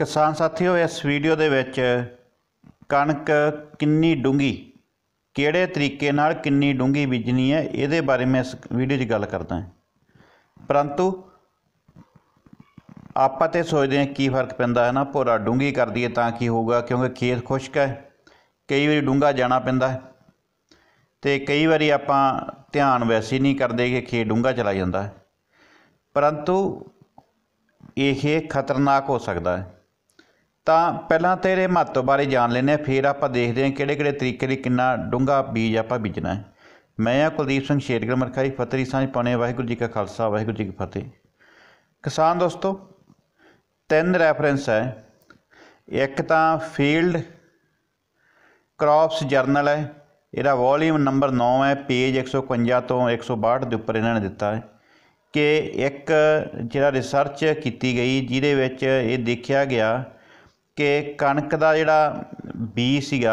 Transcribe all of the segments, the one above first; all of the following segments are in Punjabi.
ਕਿਸਾਨ ਸਾਥੀਓ ਇਸ ਵੀਡੀਓ ਦੇ ਵਿੱਚ ਕਣਕ ਕਿੰਨੀ ਡੂੰਗੀ ਕਿਹੜੇ ਤਰੀਕੇ ਨਾਲ ਕਿੰਨੀ ਡੂੰਗੀ ਬੀਜਣੀ ਹੈ ਇਹਦੇ ਬਾਰੇ ਮੈਂ ਇਸ ਵੀਡੀਓ 'ਚ ਗੱਲ ਕਰਦਾ ਹਾਂ ਪਰੰਤੂ ਆਪਾਂ ਤੇ ਸੋਚਦੇ ਹਾਂ ਕੀ ਫਰਕ ਪੈਂਦਾ ਹੈ ਨਾ ਭੋਰਾ ਡੂੰਗੀ ਕਰ ਦਈਏ ਤਾਂ ਕੀ ਹੋਊਗਾ ਕਿਉਂਕਿ ਖੇਤ ਖੁਸ਼ਕ ਹੈ ਕਈ ਵਾਰੀ ਡੂੰਗਾ ਜਾਣਾ ਪੈਂਦਾ ਹੈ ਤੇ ਕਈ ਵਾਰੀ ਆਪਾਂ ਧਿਆਨ ਵੈਸੇ ਨਹੀਂ ਕਰਦੇ ਕਿ ਖੇਤ ਡੂੰਗਾ ਚਲਾ ਜਾਂਦਾ ਹੈ ਪਰੰਤੂ ਇਹ ਖਤਰਨਾਕ ਹੋ ਸਕਦਾ ਹੈ ਤਾਂ ਪਹਿਲਾਂ ਤੇਰੇ ਮਹੱਤਵ ਬਾਰੇ ਜਾਣ ਲੈਨੇ ਫਿਰ ਆਪਾਂ ਦੇਖਦੇ ਆ ਕਿਹੜੇ ਕਿਹੜੇ ਤਰੀਕੇ ਦੀ ਕਿੰਨਾ ਡੂੰਗਾ ਬੀਜ ਆਪਾਂ ਬੀਜਣਾ ਹੈ ਮੈਂ ਆ ਕੁਲਦੀਪ ਸਿੰਘ ਸ਼ੇਰਗਰ ਮਰਖਾਈ ਫਤਰੀ ਸਾਂਝ ਪਾਣੇ ਵਾਹਿਗੁਰੂ ਜੀ ਕਾ ਖਾਲਸਾ ਵਾਹਿਗੁਰੂ ਜੀ ਕੀ ਫਤਿਹ ਕਿਸਾਨ ਦੋਸਤੋ ਤਿੰਨ ਰੈਫਰੈਂਸ ਹੈ ਇੱਕ ਤਾਂ ਫੀਲਡ ਕ੍ਰੌਪਸ ਜਰਨਲ ਹੈ ਇਹਦਾ ਵੋਲਿਊਮ ਨੰਬਰ 9 ਹੈ ਪੇਜ 151 ਤੋਂ 162 ਦੇ ਉੱਪਰ ਇਹਨਾਂ ਨੇ ਦਿੱਤਾ ਹੈ ਕਿ ਇੱਕ ਜਿਹੜਾ ਰਿਸਰਚ ਕੀਤੀ ਗਈ ਜਿਹਦੇ ਵਿੱਚ ਇਹ ਦੇਖਿਆ ਗਿਆ ਕਿ ਕਣਕ ਦਾ ਜਿਹੜਾ ਬੀ ਸੀਗਾ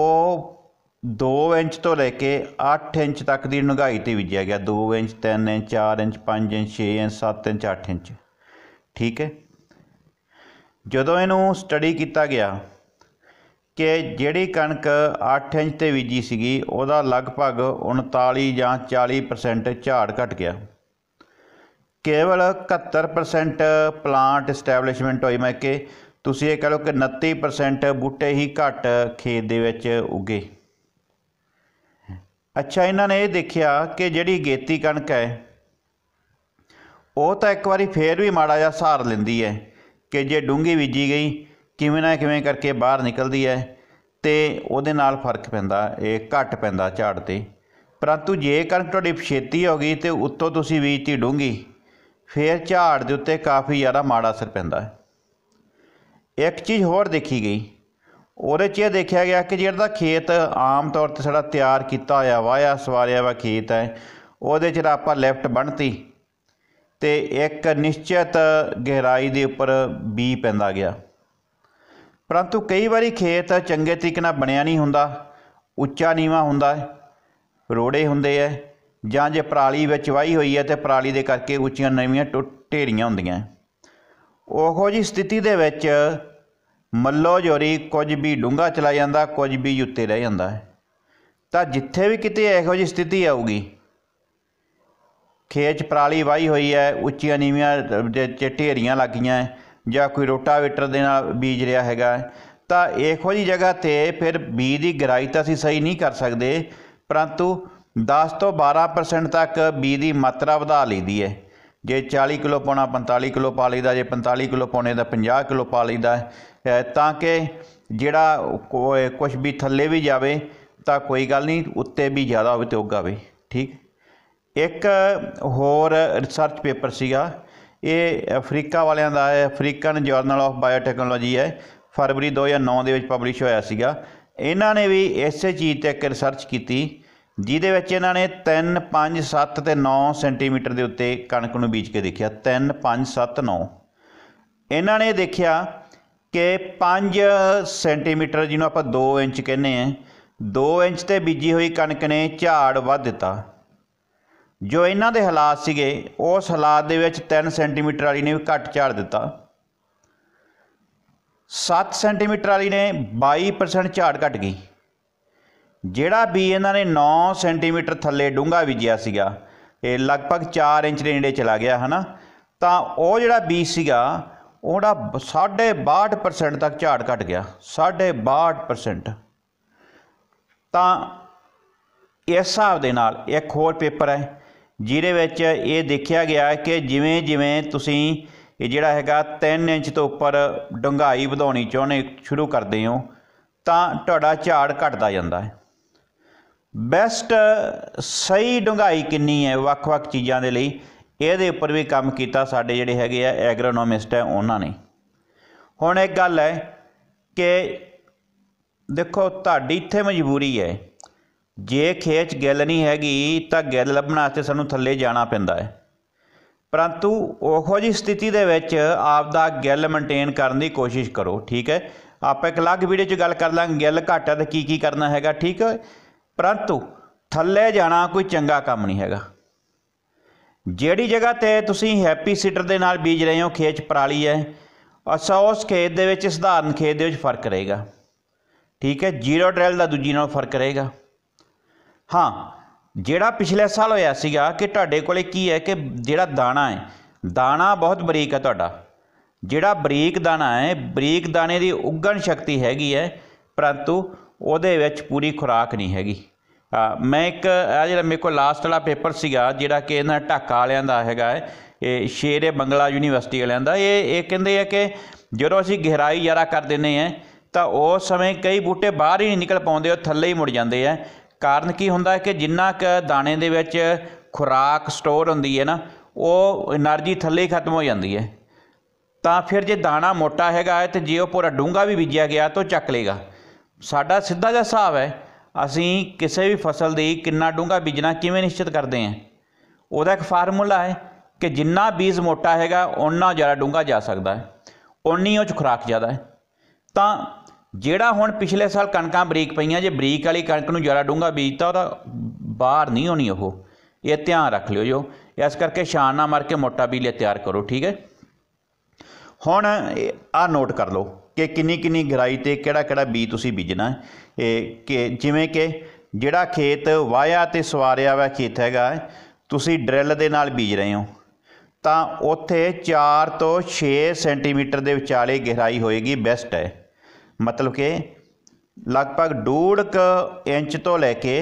ਉਹ 2 ਇੰਚ ਤੋਂ ਲੈ ਕੇ 8 ਇੰਚ ਤੱਕ ਦੀ ਡੂੰਘਾਈ ਤੇ ਬੀਜਿਆ ਗਿਆ 2 inch 3 inch 4 inch 5 inch 6 inch 7 inch 8 inch ਠੀਕ ਹੈ ਜਦੋਂ ਇਹਨੂੰ ਸਟੱਡੀ ਕੀਤਾ ਗਿਆ ਕਿ ਜਿਹੜੀ ਕਣਕ 8 ਇੰਚ ਤੇ ਬੀਜੀ ਸੀਗੀ ਉਹਦਾ ਲਗਭਗ 39 ਜਾਂ 40% ਝਾੜ ਘਟ ਗਿਆ ਕੇਵਲ 71% ਪਲਾਂਟ ਐਸਟੈਬਲਿਸ਼ਮੈਂਟ ਹੋਈ ਮੈਂ ਕਿ ਤੁਸੀਂ ਇਹ ਕਹ ਲਓ ਕਿ 29% ਬੂਟੇ ਹੀ ਘੱਟ ਖੇਤ ਦੇ ਵਿੱਚ ਉਗੇ ਅੱਛਾ ਇਹਨਾਂ ਨੇ ਇਹ ਦੇਖਿਆ ਕਿ ਜਿਹੜੀ ਗੇਤੀ ਕਣਕ ਹੈ ਉਹ ਤਾਂ ਇੱਕ ਵਾਰੀ ਫੇਰ ਵੀ ਮਾੜਾ ਜਿਹਾ ਸਹਾਰ ਲੈਂਦੀ ਹੈ ਕਿ ਜੇ ਡੂੰਗੀ ਬੀਜੀ ਗਈ ਕਿਵੇਂ ਨਾ ਕਿਵੇਂ ਕਰਕੇ ਬਾਹਰ ਨਿਕਲਦੀ ਹੈ ਤੇ ਉਹਦੇ ਨਾਲ ਫਰਕ ਪੈਂਦਾ ਇਹ ਘੱਟ ਪੈਂਦਾ ਝਾੜ ਤੇ ਪਰੰਤੂ ਜੇ ਕਣਕ ਤੁਹਾਡੀ ਛੇਤੀ ਹੋ ਗਈ ਤੇ ਉੱਤੋਂ ਤੁਸੀਂ ਬੀਜਤੀ ਡੂੰਗੀ ਫੇਰ ਝਾੜ ਦੇ ਉੱਤੇ ਕਾਫੀ ਜ਼ਿਆਦਾ ਮਾੜਾ ਅਸਰ ਪੈਂਦਾ ਹੈ ਇੱਕ ਚੀਜ਼ ਹੋਰ ਦੇਖੀ ਗਈ ਉਹਦੇ 'ਚ ਇਹ ਦੇਖਿਆ ਗਿਆ ਕਿ ਜਿਹੜਾ ਖੇਤ ਆਮ ਤੌਰ ਤੇ ਸਾਡਾ ਤਿਆਰ ਕੀਤਾ ਹੋਇਆ ਵਾਇਆ ਸਵਾਰਿਆ ਵਾ ਖੇਤ ਹੈ ਉਹਦੇ 'ਚ ਆਪਾਂ ਲੈਫਟ ਬਣਤੀ ਤੇ ਇੱਕ ਨਿਸ਼ਚਿਤ ਗਹਿਰਾਈ ਦੇ ਉੱਪਰ ਬੀ ਪੈਂਦਾ ਗਿਆ ਪਰੰਤੂ ਕਈ ਵਾਰੀ ਖੇਤ ਚੰਗੇ ਤਰੀਕੇ ਨਾਲ ਬਣਿਆ ਨਹੀਂ ਹੁੰਦਾ ਉੱਚਾ ਨੀਵਾ ਹੁੰਦਾ ਹੈ ਰੋੜੇ ਹੁੰਦੇ ਐ ਜਾਂ ਜੇ ਪਰਾਲੀ ਵਿੱਚ ਵਾਈ ਹੋਈ ਹੈ ਤੇ ਪਰਾਲੀ ਦੇ ਕਰਕੇ ਉੱਚੀਆਂ ਨਵੀਆਂ ਢੇਰੀਆਂ ਹੁੰਦੀਆਂ ਉਹੋ ਜੀ ਸਥਿਤੀ ਦੇ ਵਿੱਚ ਮੱਲੋ ਜੋਰੀ ਕੁਝ ਵੀ ਡੂੰਗਾ ਚਲਾ ਜਾਂਦਾ ਕੁਝ ਵੀ ਉੱਤੇ ਰਹਿ ਜਾਂਦਾ ਹੈ ਤਾਂ ਜਿੱਥੇ ਵੀ ਕਿਤੇ ਇਹੋ ਜੀ ਸਥਿਤੀ ਆਊਗੀ ਖੇਚ ਪਰਾਲੀ ਵਾਈ ਹੋਈ ਹੈ ਉੱਚੀਆਂ ਨੀਵੀਆਂ ਤੇ ਢੇਰੀਆਂ ਲੱਗੀਆਂ ਜਾਂ ਕੋਈ ਰੋਟਾਵੇਟਰ ਦੇ ਨਾਲ ਬੀਜ ਰਿਹਾ ਹੈਗਾ ਤਾਂ ਇਹੋ ਜੀ ਜਗ੍ਹਾ ਤੇ ਫਿਰ ਬੀਜ ਦੀ ਗਰਾਈ ਤਾਂ ਅਸੀਂ ਸਹੀ ਨਹੀਂ ਕਰ ਸਕਦੇ ਪਰੰਤੂ 10 ਤੋਂ 12% ਤੱਕ ਬੀਜ ਦੀ ਮਾਤਰਾ ਵਧਾ ਲਈਦੀ ਹੈ ਜੇ 40 ਕਿਲੋ ਪਾਉਣਾ 45 ਕਿਲੋ ਪਾ ਲਈਦਾ ਜੇ 45 ਕਿਲੋ ਪਾਉਣੇ ਦਾ 50 ਕਿਲੋ ਪਾ ਲਈਦਾ ਤਾਂ ਕਿ ਜਿਹੜਾ ਕੁਝ ਵੀ ਥੱਲੇ ਵੀ ਜਾਵੇ ਤਾਂ ਕੋਈ ਗੱਲ ਨਹੀਂ ਉੱਤੇ ਵੀ ਜ਼ਿਆਦਾ ਹੋਵੇ ਤੇ ਉੱਗਾਵੇ ਠੀਕ ਇੱਕ ਹੋਰ ਰਿਸਰਚ ਪੇਪਰ ਸੀਗਾ ਇਹ ਅਫਰੀਕਾ ਵਾਲਿਆਂ ਦਾ ਹੈ ਅਫਰੀਕਨ ਜਰਨਲ ਆਫ ਬਾਇਓਟੈਕਨੋਲੋਜੀ ਹੈ ਫਰਵਰੀ 2009 ਦੇ ਵਿੱਚ ਪਬਲਿਸ਼ ਹੋਇਆ ਸੀਗਾ ਇਹਨਾਂ ਨੇ ਵੀ ਇਸੇ ਚੀਜ਼ ਤੇ ਇੱਕ ਰਿਸਰਚ ਕੀਤੀ ਜਿਹਦੇ ਵਿੱਚ ਇਹਨਾਂ ਨੇ 3 5 7 ਤੇ 9 ਸੈਂਟੀਮੀਟਰ ਦੇ ਉੱਤੇ ਕਣਕ ਨੂੰ ਬੀਜ ਕੇ ਦੇਖਿਆ 3 5 7 9 ਇਹਨਾਂ ਨੇ ਦੇਖਿਆ ਕਿ 5 ਸੈਂਟੀਮੀਟਰ ਜਿਹਨੂੰ ਆਪਾਂ 2 ਇੰਚ ਕਹਿੰਦੇ ਆ 2 ਇੰਚ ਤੇ ਬੀਜੀ ਹੋਈ ਕਣਕ ਨੇ ਝਾੜ ਵੱਧ ਦਿੱਤਾ ਜੋ ਇਹਨਾਂ ਦੇ ਹਾਲਾਤ ਸੀਗੇ ਉਸ ਹਾਲਾਤ ਦੇ ਵਿੱਚ 3 ਸੈਂਟੀਮੀਟਰ ਵਾਲੀ ਨੇ ਵੀ ਘੱਟ ਝਾੜ ਦਿੱਤਾ 7 ਸੈਂਟੀਮੀਟਰ ਵਾਲੀ ਨੇ 22% ਝਾੜ ਘਟ ਗਈ ਜਿਹੜਾ ਬੀ ਇਹਨਾਂ ਨੇ 9 ਸੈਂਟੀਮੀਟਰ ਥੱਲੇ ਡੂੰਘਾ ਵਿਜਿਆ ਸੀਗਾ ਇਹ ਲਗਭਗ 4 ਇੰਚ ਦੇ ਨੇੜੇ ਚਲਾ ਗਿਆ ਹਨਾ ਤਾਂ ਉਹ ਜਿਹੜਾ ਬੀ ਸੀਗਾ ਉਹਦਾ 62% ਤੱਕ ਝਾੜ ਘਟ ਗਿਆ 62% ਤਾਂ ਇਸ ਹਿਸਾਬ ਦੇ ਨਾਲ ਇੱਕ ਹੋਰ ਪੇਪਰ ਹੈ ਜਿਹਦੇ ਵਿੱਚ ਇਹ ਦੇਖਿਆ ਗਿਆ ਕਿ ਜਿਵੇਂ ਜਿਵੇਂ ਤੁਸੀਂ ਇਹ ਜਿਹੜਾ ਹੈਗਾ 3 ਇੰਚ ਤੋਂ ਉੱਪਰ ਡੰਗਾਈ ਵਧਾਉਣੀ ਚਾਹੁੰਦੇ ਸ਼ੁਰੂ ਕਰਦੇ ਹੋ ਤਾਂ ਤੁਹਾਡਾ ਝਾੜ ਘਟਦਾ ਜਾਂਦਾ ਹੈ ਬੈਸਟ ਸਹੀ ਡੁੰਗਾਈ ਕਿੰਨੀ ਹੈ ਵੱਖ-ਵੱਖ ਚੀਜ਼ਾਂ ਦੇ ਲਈ ਇਹਦੇ ਉੱਪਰ ਵੀ ਕੰਮ ਕੀਤਾ ਸਾਡੇ ਜਿਹੜੇ ਹੈਗੇ ਆ ਐਗਰੋਨੋਮਿਸਟ ਹੈ ਉਹਨਾਂ ਨੇ ਹੁਣ ਇੱਕ ਗੱਲ ਹੈ ਕਿ ਦੇਖੋ ਤੁਹਾਡੀ ਇੱਥੇ ਮਜਬੂਰੀ ਹੈ ਜੇ ਖੇਚ ਗਿੱਲ ਨਹੀਂ ਹੈਗੀ ਤਾਂ ਗਿੱਲ ਲੱਭਣ ਵਾਸਤੇ ਸਾਨੂੰ ਥੱਲੇ ਜਾਣਾ ਪੈਂਦਾ ਹੈ ਪਰੰਤੂ ਉਹੋ ਜੀ ਸਥਿਤੀ ਦੇ ਵਿੱਚ ਆਪ ਦਾ ਗਿੱਲ ਮੇਨਟੇਨ ਕਰਨ ਦੀ ਕੋਸ਼ਿਸ਼ ਕਰੋ ਠੀਕ ਹੈ ਆਪਾਂ ਇੱਕ ਅਲੱਗ ਵੀਡੀਓ 'ਚ ਗੱਲ ਕਰ ਲਾਂਗੇ ਗਿੱਲ ਘਾਟਾ ਤੇ ਕੀ ਕੀ ਕਰਨਾ ਹੈਗਾ ਠੀਕ ਹੈ ਪਰੰਤੂ ਥੱਲੇ ਜਾਣਾ ਕੋਈ ਚੰਗਾ ਕੰਮ ਨਹੀਂ ਹੈਗਾ ਜਿਹੜੀ ਜਗ੍ਹਾ ਤੇ ਤੁਸੀਂ ਹੈਪੀ ਸੀਡਰ ਦੇ ਨਾਲ ਬੀਜ ਰਹੇ ਹੋ ਖੇਤ ਪਰਾਲੀ ਹੈ ਅਸਾ ਉਸ ਖੇਤ ਦੇ ਵਿੱਚ ਸਧਾਰਨ ਖੇਤ ਦੇ ਵਿੱਚ ਫਰਕ ਰਹੇਗਾ ਠੀਕ ਹੈ ਜ਼ੀਰੋ ਡ੍ਰਿਲ ਦਾ ਦੂਜੀ ਨਾਲ ਫਰਕ ਰਹੇਗਾ ਹਾਂ ਜਿਹੜਾ ਪਿਛਲੇ ਸਾਲ ਹੋਇਆ ਸੀਗਾ ਕਿ ਤੁਹਾਡੇ ਕੋਲੇ ਕੀ ਹੈ ਕਿ ਜਿਹੜਾ ਦਾਣਾ ਹੈ ਦਾਣਾ ਬਹੁਤ ਬਰੀਕ ਹੈ ਤੁਹਾਡਾ ਜਿਹੜਾ ਬਰੀਕ ਦਾਣਾ ਹੈ ਬਰੀਕ ਦਾਣੇ ਦੀ ਉਗਣ ਸ਼ਕਤੀ ਹੈਗੀ ਹੈ ਪਰੰਤੂ ਉਹਦੇ ਵਿੱਚ ਪੂਰੀ ਖੁਰਾਕ ਨਹੀਂ ਹੈਗੀ ਮੈਂ ਇੱਕ ਆ ਜਿਹੜਾ ਮੇਰੇ ਕੋਲ ਲਾਸਟ ਵਾਲਾ ਪੇਪਰ ਸੀਗਾ ਜਿਹੜਾ ਕਿ ਇਹਨਾਂ ਢਾਕਾ ਵਾਲਿਆਂ ਦਾ ਹੈਗਾ ਹੈ ਇਹ ਸ਼ੇਰੇ ਬੰਗਲਾ ਯੂਨੀਵਰਸਿਟੀ ਵਾਲਿਆਂ ਦਾ ਇਹ ਇਹ ਕਹਿੰਦੇ ਆ ਕਿ ਜਦੋਂ ਅਸੀਂ ਗਹਿਰਾਈ ਯਾਰਾ ਕਰ ਦਿੰਨੇ ਆ ਤਾਂ ਉਸ ਸਮੇਂ ਕਈ ਬੂਟੇ ਬਾਹਰ ਹੀ ਨਹੀਂ ਨਿਕਲ ਪਾਉਂਦੇ ਉਹ ਥੱਲੇ ਹੀ ਮੁੜ ਜਾਂਦੇ ਆ ਕਾਰਨ ਕੀ ਹੁੰਦਾ ਹੈ ਕਿ ਜਿੰਨਾ ਕ ਦਾਣੇ ਦੇ ਵਿੱਚ ਖੁਰਾਕ ਸਟੋਰ ਹੁੰਦੀ ਹੈ ਨਾ ਉਹ એનર્ਜੀ ਥੱਲੇ ਹੀ ਖਤਮ ਹੋ ਜਾਂਦੀ ਹੈ ਤਾਂ ਫਿਰ ਜੇ ਦਾਣਾ ਮੋਟਾ ਹੈਗਾ ਤੇ ਜੇ ਉਹ ਪੂਰਾ ਡੂੰਗਾ ਵੀ ਬੀਜਿਆ ਗਿਆ ਤਾਂ ਚੱਕ ਲੇਗਾ ਸਾਡਾ ਸਿੱਧਾ ਜਿਹਾ ਹਿਸਾਬ ਹੈ ਅਸੀਂ ਕਿਸੇ ਵੀ ਫਸਲ ਦੀ ਕਿੰਨਾ ਡੂੰਘਾ ਬੀਜਣਾ ਕਿਵੇਂ ਨਿਸ਼ਚਿਤ ਕਰਦੇ ਹਾਂ ਉਹਦਾ ਇੱਕ ਫਾਰਮੂਲਾ ਹੈ ਕਿ ਜਿੰਨਾ ਬੀਜ ਮੋਟਾ ਹੈਗਾ ਓਨਾ ਜ਼ਿਆਦਾ ਡੂੰਘਾ ਜਾ ਸਕਦਾ ਹੈ ਉਨੀ ਉਹ ਚ ਖੁਰਾਕ ਜ਼ਿਆਦਾ ਹੈ ਤਾਂ ਜਿਹੜਾ ਹੁਣ ਪਿਛਲੇ ਸਾਲ ਕਣਕਾਂ ਬਰੀਕ ਪਈਆਂ ਜੇ ਬਰੀਕ ਵਾਲੀ ਕਣਕ ਨੂੰ ਜ਼ਿਆਦਾ ਡੂੰਘਾ ਬੀਜਤਾ ਉਹਦਾ ਬਾਹਰ ਨਹੀਂ ਹੋਣੀ ਉਹ ਇਹ ਧਿਆਨ ਰੱਖ ਲਿਓ ਜੋ ਇਸ ਕਰਕੇ ਸ਼ਾਨ ਨਾ ਮਾਰ ਕੇ ਮੋਟਾ ਬੀਜ ਲੈ ਤਿਆਰ ਕਰੋ ਠੀਕ ਹੈ ਹੁਣ ਆ ਨੋਟ ਕਰ ਲਓ ਕਿ ਕਿੰਨੀ ਕਿੰਨੀ ਗਰਾਈ ਤੇ ਕਿਹੜਾ ਕਿਹੜਾ ਬੀਜ ਤੁਸੀਂ ਬੀਜਣਾ ਇਹ ਕਿ ਜਿਵੇਂ ਕਿ ਜਿਹੜਾ ਖੇਤ ਵਾਇਆ ਤੇ ਸਵਾਰਿਆ ਵਾ ਖੇਤ ਹੈਗਾ ਤੁਸੀਂ ਡਰਿਲ ਦੇ ਨਾਲ ਬੀਜ ਰਹੇ ਹੋ ਤਾਂ ਉੱਥੇ 4 ਤੋਂ 6 ਸੈਂਟੀਮੀਟਰ ਦੇ ਵਿਚਾਲੇ ਗਹਿਰਾਈ ਹੋਏਗੀ ਬੈਸਟ ਹੈ ਮਤਲਬ ਕਿ ਲਗਭਗ 2.5 ਇੰਚ ਤੋਂ ਲੈ ਕੇ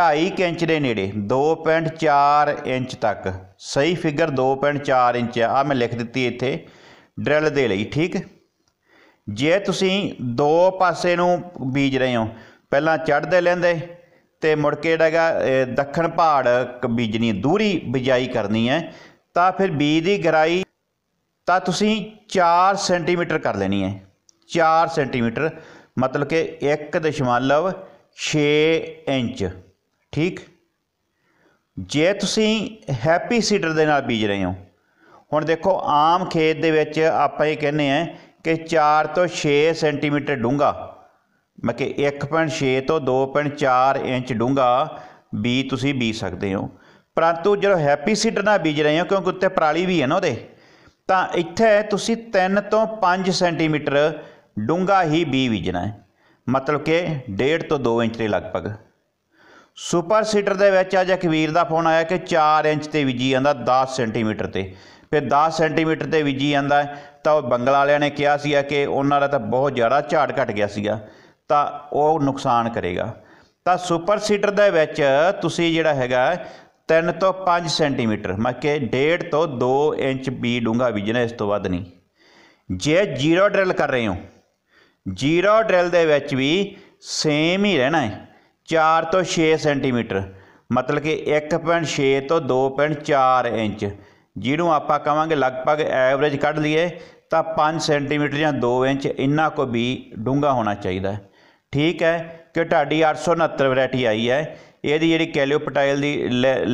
2.5 ਇੰਚ ਦੇ ਨੇੜੇ 2.4 ਇੰਚ ਤੱਕ ਸਹੀ ਫਿਗਰ 2.4 ਇੰਚ ਆ ਮੈਂ ਲਿਖ ਦਿੱਤੀ ਇੱਥੇ ਡਰਿਲ ਦੇ ਲਈ ਠੀਕ ਜੇ ਤੁਸੀਂ ਦੋ ਪਾਸੇ ਨੂੰ ਬੀਜ ਰਹੇ ਹੋ ਪਹਿਲਾਂ ਚੜਦੇ ਲੈਂਦੇ ਤੇ ਮੁੜ ਕੇ ਜਿਹੜਾਗਾ ਦੱਖਣ ਪਹਾੜ ਬੀਜਣੀ ਦੂਰੀ ਬਿਜਾਈ ਕਰਨੀ ਹੈ ਤਾਂ ਫਿਰ ਬੀਜ ਦੀ ਗਹਿਰਾਈ ਤਾਂ ਤੁਸੀਂ 4 ਸੈਂਟੀਮੀਟਰ ਕਰ ਲੈਣੀ ਹੈ 4 ਸੈਂਟੀਮੀਟਰ ਮਤਲਬ ਕਿ 1.6 ਇੰਚ ਠੀਕ ਜੇ ਤੁਸੀਂ ਹੈਪੀ ਸੀਡਰ ਦੇ ਨਾਲ ਬੀਜ ਰਹੇ ਹੋ ਹੁਣ ਦੇਖੋ ਆਮ ਖੇਤ ਦੇ ਵਿੱਚ ਆਪਾਂ ਇਹ ਕਹਿੰਦੇ ਆ ਕਿ 4 ਤੋਂ 6 ਸੈਂਟੀਮੀਟਰ ਡੂੰਗਾ ਮੈਂ ਕਿ 1.6 ਤੋਂ 2.4 ਇੰਚ ਡੂੰਗਾ ਵੀ ਤੁਸੀਂ ਬੀਜ ਸਕਦੇ ਹੋ ਪਰੰਤੂ ਜਦੋਂ ਹੈਪੀ ਸੀਡ ਨਾਲ ਬੀਜ ਰਹੇ ਹੋ ਕਿਉਂਕਿ ਉੱਤੇ ਪਰਾਲੀ ਵੀ ਹੈ ਨਾ ਉਹਦੇ ਤਾਂ ਇੱਥੇ ਤੁਸੀਂ 3 ਤੋਂ 5 ਸੈਂਟੀਮੀਟਰ ਡੂੰਗਾ ਹੀ ਬੀ ਬੀਜਣਾ ਹੈ ਮਤਲਬ ਕਿ 1.5 ਤੋਂ 2 ਇੰਚ ਦੇ ਲਗਭਗ ਸੁਪਰ ਸੀਡਰ ਦੇ ਵਿੱਚ ਅੱਜ ਅਖਵੀਰ ਦਾ ਫੋਨ ਆਇਆ ਕਿ 4 ਇੰਚ ਤੇ ਬੀਜੀ ਜਾਂਦਾ 10 ਸੈਂਟੀਮੀਟਰ ਤੇ ਫਿਰ 10 ਸੈਂਟੀਮੀਟਰ ਤੇ ਵਿਜੀ ਜਾਂਦਾ ਤਾਂ ਉਹ ਬੰਗਲਾ ਵਾਲਿਆਂ ਨੇ ਕਿਹਾ ਸੀ ਕਿ ਉਹਨਾਂ ਦਾ ਤਾਂ ਬਹੁਤ ਜ਼ਿਆਦਾ ਝਾੜ ਘਟ ਗਿਆ ਸੀਗਾ ਤਾਂ ਉਹ ਨੁਕਸਾਨ ਕਰੇਗਾ ਤਾਂ ਸੁਪਰ ਸੀਡਰ ਦੇ ਵਿੱਚ ਤੁਸੀਂ ਜਿਹੜਾ ਹੈਗਾ 3 ਤੋਂ 5 ਸੈਂਟੀਮੀਟਰ ਮੱਕੇ 1.5 ਤੋਂ 2 ਇੰਚ ਵੀ ਡੂੰਗਾ ਬੀਜਣਾ ਇਸ ਤੋਂ ਵੱਧ ਨਹੀਂ ਜੇ ਜ਼ੀਰੋ ਡਰਿਲ ਕਰ ਰਹੇ ਹੋ ਜ਼ੀਰੋ ਡਰਿਲ ਦੇ ਵਿੱਚ ਵੀ ਸੇਮ ਹੀ ਰਹਿਣਾ ਹੈ 4 ਤੋਂ 6 ਸੈਂਟੀਮੀਟਰ ਮਤਲਬ ਕਿ 1.6 ਤੋਂ 2.4 ਇੰਚ ਜਿਹਨੂੰ ਆਪਾਂ ਕਵਾਂਗੇ ਲਗਭਗ ਐਵਰੇਜ ਕੱਢ ਲਈਏ ਤਾਂ 5 ਸੈਂਟੀਮੀਟਰ ਜਾਂ 2 ਇੰਚ ਇੰਨਾ ਕੋ ਵੀ ਡੂੰਗਾ ਹੋਣਾ ਚਾਹੀਦਾ ਹੈ ਠੀਕ ਹੈ ਕਿ ਤੁਹਾਡੀ 869 ਵੈਰਾਈਟੀ ਆਈ ਹੈ ਇਹਦੀ ਜਿਹੜੀ ਕੈਲੀਓਪਟਾਈਲ ਦੀ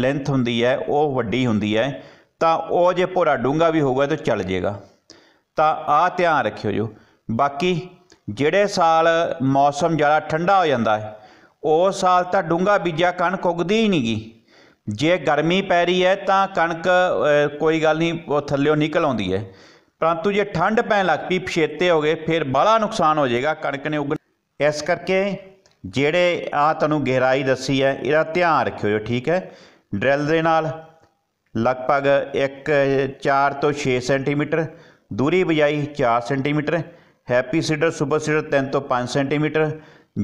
ਲੈਂਥ ਹੁੰਦੀ ਹੈ ਉਹ ਵੱਡੀ ਹੁੰਦੀ ਹੈ ਤਾਂ ਉਹ ਜੇ ਪੂਰਾ ਡੂੰਗਾ ਵੀ ਹੋਊਗਾ ਤਾਂ ਚੱਲ ਜਾਏਗਾ ਤਾਂ ਆ ਧਿਆਨ ਰੱਖਿਓ ਜੋ ਬਾਕੀ ਜਿਹੜੇ ਸਾਲ ਮੌਸਮ ਜ਼ਿਆਦਾ ਠੰਡਾ ਹੋ ਜਾਂਦਾ ਹੈ ਉਹ ਸਾਲ ਤਾਂ ਡੂੰਗਾ ਬੀਜਿਆ ਕਣਕ ਉਗਦੀ ਹੀ ਨਹੀਂਗੀ ਜੇ ਗਰਮੀ ਪੈ ਰਹੀ ਹੈ ਤਾਂ ਕਣਕ ਕੋਈ ਗੱਲ ਨਹੀਂ ਉਹ ਥੱਲਿਓ ਨਿਕਲ ਆਉਂਦੀ ਹੈ ਪਰੰਤੂ ਜੇ ਠੰਡ ਪੈਣ ਲੱਗ ਪਈ ਪਛੇਤੇ ਹੋ ਗਏ ਫਿਰ ਬੜਾ ਨੁਕਸਾਨ ਹੋ ਜਾਏਗਾ ਕਣਕ ਨੇ ਉਗ ਇਸ ਕਰਕੇ ਜਿਹੜੇ ਆ ਤੁਹਾਨੂੰ ਗਹਿਰਾਈ ਦੱਸੀ ਹੈ ਇਹਦਾ ਧਿਆਨ ਰੱਖਿਓ ਠੀਕ ਹੈ ਡ੍ਰਿਲ ਦੇ ਨਾਲ ਲਗਭਗ 1 4 ਤੋਂ 6 ਸੈਂਟੀਮੀਟਰ ਦੂਰੀ ਬਜਾਈ 4 centimetre happy seeder super seeder 3 ਤੋਂ 5 ਸੈਂਟੀਮੀਟਰ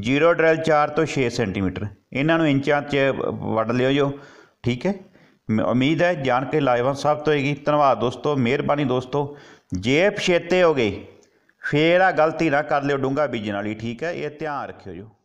ਜ਼ੀਰੋ ਡ੍ਰਿਲ 4 ਤੋਂ 6 ਸੈਂਟੀਮੀਟਰ ਇਹਨਾਂ ਨੂੰ ਇੰਚਾਂ 'ਚ ਵੱਢ ਲਿਓ ਜੋ ਠੀਕ ਹੈ ਉਮੀਦ ਹੈ ਜਾਣ ਕੇ ਲਾਇਵਾਂ ਸਭ ਤੋਂ ਹੋਏਗੀ ਧੰਨਵਾਦ ਦੋਸਤੋ ਮਿਹਰਬਾਨੀ ਦੋਸਤੋ ਜੇ ਪਛੇਤੇ ਹੋ ਗਏ ਫੇਰ ਆ ਗਲਤੀ ਨਾ ਕਰ ਲਿਓ ਡੂੰਗਾ ਬੀਜਣ ਵਾਲੀ ਠੀਕ ਹੈ ਇਹ ਧਿਆਨ ਰੱਖਿਓ ਜੀ